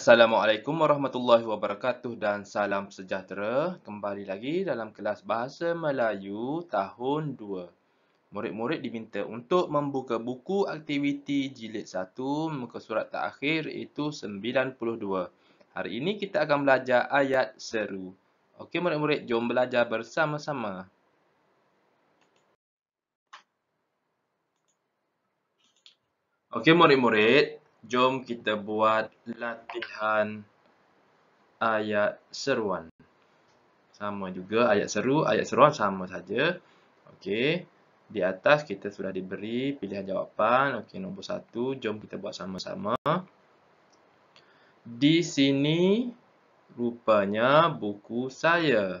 Assalamualaikum warahmatullahi wabarakatuh dan salam sejahtera. Kembali lagi dalam kelas Bahasa Melayu tahun 2. Murid-murid diminta untuk membuka buku aktiviti jilid 1 muka surat terakhir iaitu 92. Hari ini kita akan belajar ayat seru. Okey murid-murid, jom belajar bersama-sama. Okey murid-murid, Jom kita buat latihan ayat seruan. Sama juga ayat seru, ayat seruan sama saja. Okey. Di atas kita sudah diberi pilihan jawapan. Okey, nombor satu. Jom kita buat sama-sama. Di sini rupanya buku saya.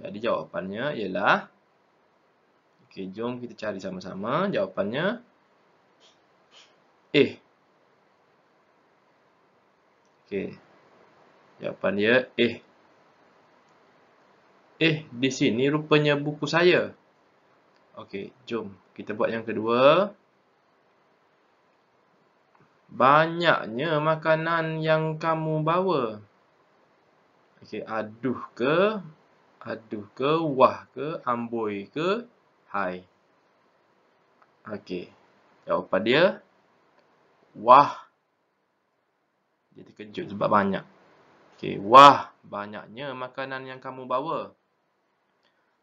Jadi jawapannya ialah. Okey, jom kita cari sama-sama. Jawapannya. Eh. Okey. Jawapan dia eh Eh, di sini rupanya buku saya. Okey, jom kita buat yang kedua. Banyaknya makanan yang kamu bawa. Okey, aduh ke? Aduh ke? Wah ke? Amboi ke? Hai. Okey. Jawapan dia. Wah. Dia terkejut sebab banyak. Okey, wah, banyaknya makanan yang kamu bawa.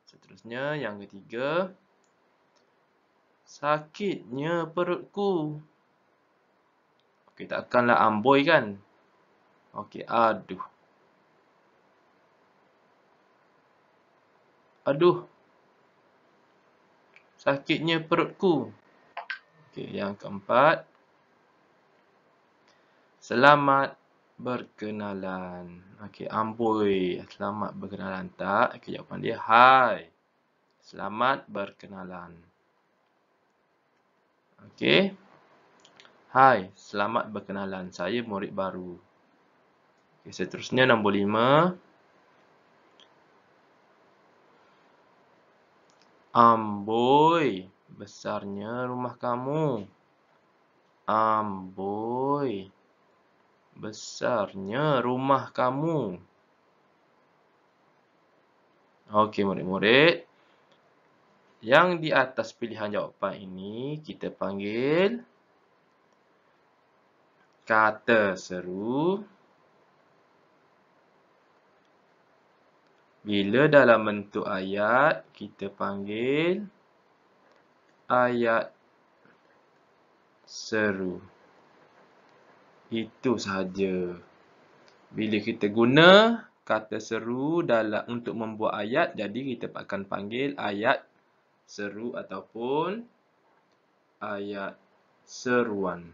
Seterusnya, yang ketiga. Sakitnya perutku. Okey, takkanlah amboi kan? Okey, aduh. Aduh. Sakitnya perutku. Okey, yang keempat. Selamat berkenalan. Okey, amboi. Selamat berkenalan tak? Okey, jawapan dia hai. Selamat berkenalan. Okey. Hai, selamat berkenalan. Saya murid baru. Okey, seterusnya nombor lima. Amboi, besarnya rumah kamu. Amboi besarnya rumah kamu? Okey, murid-murid. Yang di atas pilihan jawapan ini kita panggil kata seru. Bila dalam bentuk ayat, kita panggil ayat seru. Itu sahaja. Bila kita guna kata seru dalam untuk membuat ayat, jadi kita akan panggil ayat seru ataupun ayat seruan.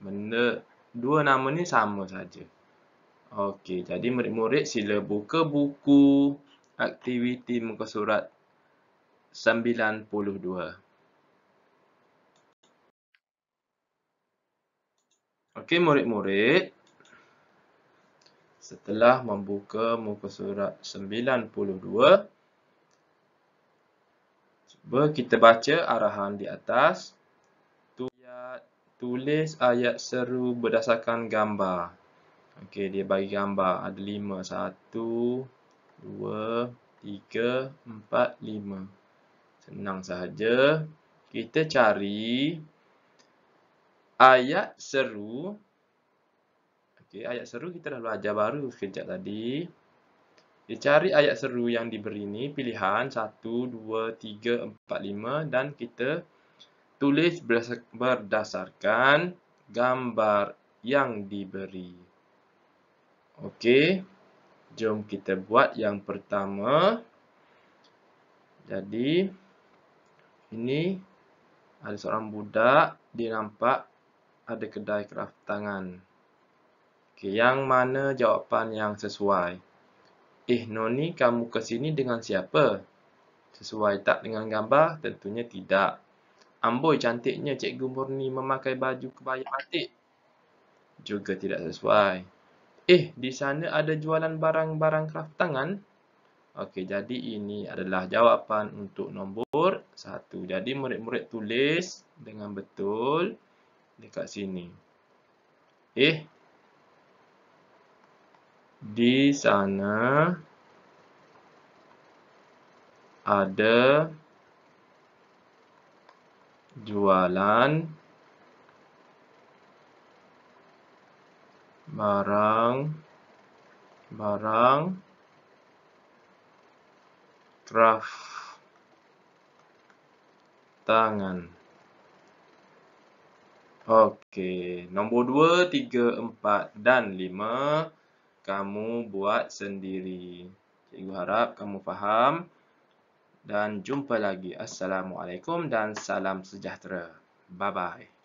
Benda, dua nama ni sama saja. Okey, jadi murid-murid sila buka buku aktiviti muka surat 92. Okey, murid-murid. Setelah membuka muka surat 92. Cuba kita baca arahan di atas. Tulis ayat seru berdasarkan gambar. Okey, dia bagi gambar. Ada lima. Satu, dua, tiga, empat, lima. Senang sahaja. Kita cari ayat seru okey ayat seru kita dah belajar baru sekejap tadi dia cari ayat seru yang diberi ni pilihan 1 2 3 4 5 dan kita tulis berdasarkan gambar yang diberi okey jom kita buat yang pertama jadi ini ada seorang budak dia nampak ada kedai kraftangan? Okay, yang mana jawapan yang sesuai? Eh Noni, kamu ke sini dengan siapa? Sesuai tak dengan gambar? Tentunya tidak. Amboi cantiknya Cikgu Murni memakai baju kebaya batik. Juga tidak sesuai. Eh, di sana ada jualan barang-barang kraftangan? Okey, jadi ini adalah jawapan untuk nombor satu. Jadi, murid-murid tulis dengan betul dekat sini. Eh? Di sana ada jualan barang barang craft tangan Okey, nombor 2, 3, 4 dan 5 kamu buat sendiri. Cikgu harap kamu faham dan jumpa lagi. Assalamualaikum dan salam sejahtera. Bye-bye.